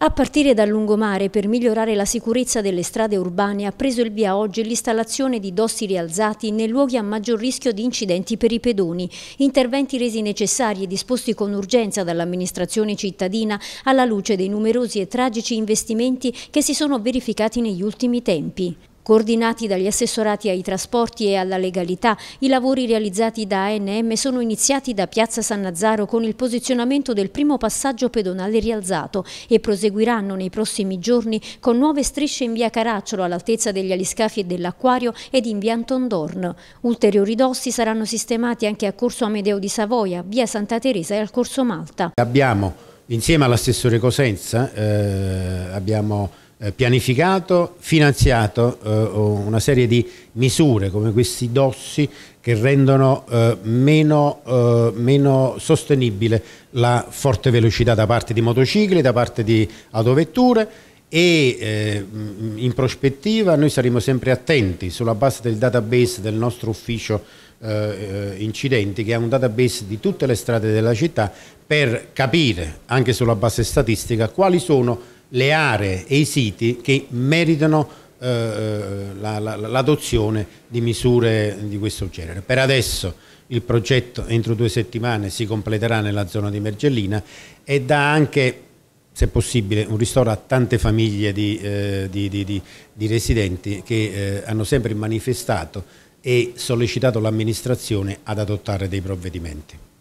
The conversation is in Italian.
A partire dal lungomare per migliorare la sicurezza delle strade urbane ha preso il via oggi l'installazione di dossi rialzati nei luoghi a maggior rischio di incidenti per i pedoni, interventi resi necessari e disposti con urgenza dall'amministrazione cittadina alla luce dei numerosi e tragici investimenti che si sono verificati negli ultimi tempi. Coordinati dagli assessorati ai trasporti e alla legalità, i lavori realizzati da ANM sono iniziati da Piazza San Nazaro con il posizionamento del primo passaggio pedonale rialzato e proseguiranno nei prossimi giorni con nuove strisce in via Caracciolo all'altezza degli aliscafi e dell'acquario ed in via Antondorn. Ulteriori dossi saranno sistemati anche a Corso Amedeo di Savoia, via Santa Teresa e al Corso Malta. Abbiamo, insieme all'assessore Cosenza, eh, abbiamo eh, pianificato, finanziato eh, una serie di misure come questi dossi che rendono eh, meno, meno sostenibile la forte velocità da parte di motocicli, da parte di autovetture e eh, in prospettiva noi saremo sempre attenti sulla base del database del nostro ufficio eh, incidenti che è un database di tutte le strade della città per capire anche sulla base statistica quali sono le aree e i siti che meritano eh, l'adozione la, la, di misure di questo genere. Per adesso il progetto entro due settimane si completerà nella zona di Mergellina e dà anche se possibile, un ristoro a tante famiglie di, eh, di, di, di residenti che eh, hanno sempre manifestato e sollecitato l'amministrazione ad adottare dei provvedimenti.